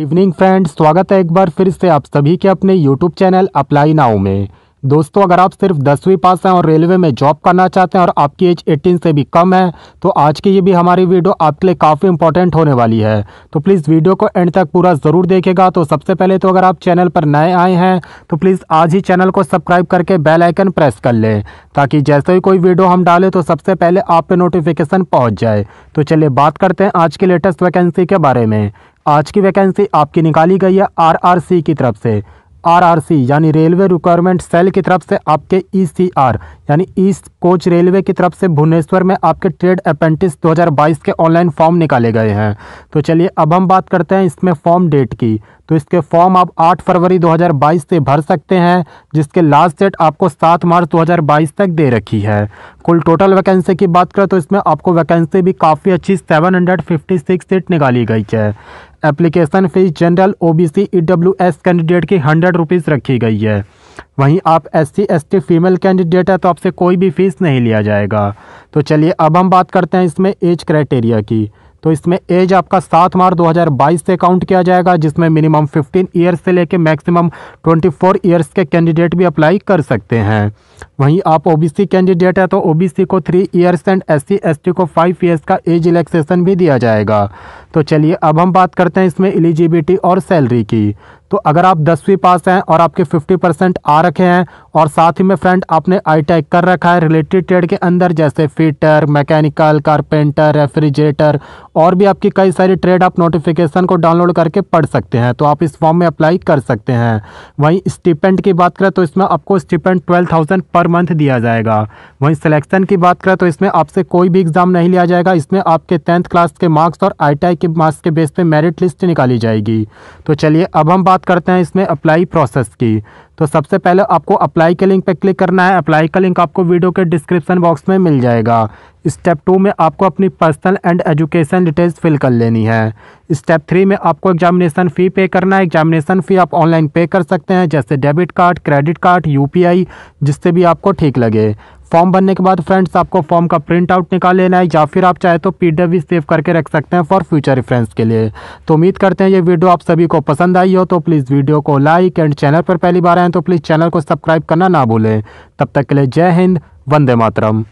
evening friends स्वागत है एक बार फिर से आप सभी के अपने यूट्यूब चैनल अप्लाई नाउ में दोस्तों अगर आप सिर्फ दसवीं पास हैं और रेलवे में जॉब करना चाहते हैं और आपकी एज 18 से भी कम है तो आज की ये भी हमारी वीडियो आपके लिए काफ़ी इंपॉर्टेंट होने वाली है तो प्लीज़ वीडियो को एंड तक पूरा ज़रूर देखेगा तो सबसे पहले तो अगर आप चैनल पर नए आए हैं तो प्लीज़ आज ही चैनल को सब्सक्राइब करके बेल आइकन प्रेस कर लें ताकि जैसे ही कोई वीडियो हम डालें तो सबसे पहले आप पे नोटिफिकेशन पहुँच जाए तो चलिए बात करते हैं आज की लेटेस्ट वैकेंसी के बारे में आज की वैकेंसी आपकी निकाली गई है आरआरसी की तरफ से आरआरसी यानी रेलवे रिक्वायरमेंट सेल की तरफ से आपके ईसीआर e यानी ईस्ट कोच रेलवे की तरफ से भुवनेश्वर में आपके ट्रेड अप्रेंटिस 2022 के ऑनलाइन फॉर्म निकाले गए हैं तो चलिए अब हम बात करते हैं इसमें फॉर्म डेट की तो इसके फॉर्म आप 8 फरवरी 2022 से भर सकते हैं जिसके लास्ट डेट आपको 7 मार्च 2022 तक दे रखी है कुल टोटल वैकेंसी की बात करें तो इसमें आपको वैकेंसी भी काफ़ी अच्छी 756 सीट निकाली गई है application fees general OBC EWS candidate की हंड्रेड रुपीज़ रखी गई है वहीं आप एस सी फीमेल कैंडिडेट है तो आपसे कोई भी फ़ीस नहीं लिया जाएगा तो चलिए अब हम बात करते हैं इसमें एज क्राइटेरिया की तो इसमें एज आपका सात मार्च 2022 से काउंट किया जाएगा जिसमें मिनिमम 15 ईयर्स से लेकर मैक्सिमम 24 ईयर्स के कैंडिडेट भी अप्लाई कर सकते हैं वहीं आप ओबीसी कैंडिडेट है तो ओबीसी को three years and SC ST को फाइव ईयर्स का एज रिलैक्सेशन भी दिया जाएगा तो चलिए अब हम बात करते हैं इसमें एलिजिबिलिटी और सैलरी की तो अगर आप दसवीं पास हैं और आपके 50 परसेंट आ रखे हैं और साथ ही में फ्रेंड आपने आई टैग e कर रखा है रिलेटेड ट्रेड के अंदर जैसे फिटर मैकेनिकल कारपेंटर रेफ्रिजरेटर और भी आपकी कई सारी ट्रेड आप नोटिफिकेशन को डाउनलोड करके पढ़ सकते हैं तो आप इस फॉर्म में अप्लाई कर सकते हैं वहीं स्टिपेंट की बात करें तो इसमें आपको स्टिपेंट ट्वेल्व पर मंथ दिया जाएगा वहीं सिलेक्शन की बात करें तो इसमें आपसे कोई भी एग्ज़ाम नहीं लिया जाएगा इसमें आपके टेंथ क्लास के मार्क्स और आई के मार्क्स के बेस पर मेरिट लिस्ट निकाली जाएगी तो चलिए अब हम बात करते हैं इसमें अप्लाई प्रोसेस की तो सबसे पहले आपको अप्लाई के लिंक पर क्लिक करना है अप्लाई का लिंक आपको वीडियो के डिस्क्रिप्शन बॉक्स में मिल जाएगा स्टेप टू में आपको अपनी personal and education details fill कर लेनी है स्टेप थ्री में आपको एग्जामिनेशन फ़ी पे करना है एग्जामिनेशन फ़ी आप ऑनलाइन पे कर सकते हैं जैसे debit card credit card UPI जिससे भी आपको ठीक लगे फॉर्म भरने के बाद फ्रेंड्स आपको फॉर्म का प्रिंट आउट निकाल लेना है या फिर आप चाहे तो पी भी सेव करके रख सकते हैं फॉर फ्यूचर रिफ्रेंस के लिए तो उम्मीद करते हैं ये वीडियो आप सभी को पसंद आई हो तो प्लीज़ वीडियो को लाइक एंड चैनल पर पहली बार आए तो प्लीज़ चैनल को सब्सक्राइब करना ना भूलें तब तक के लिए जय हिंद वंदे मातरम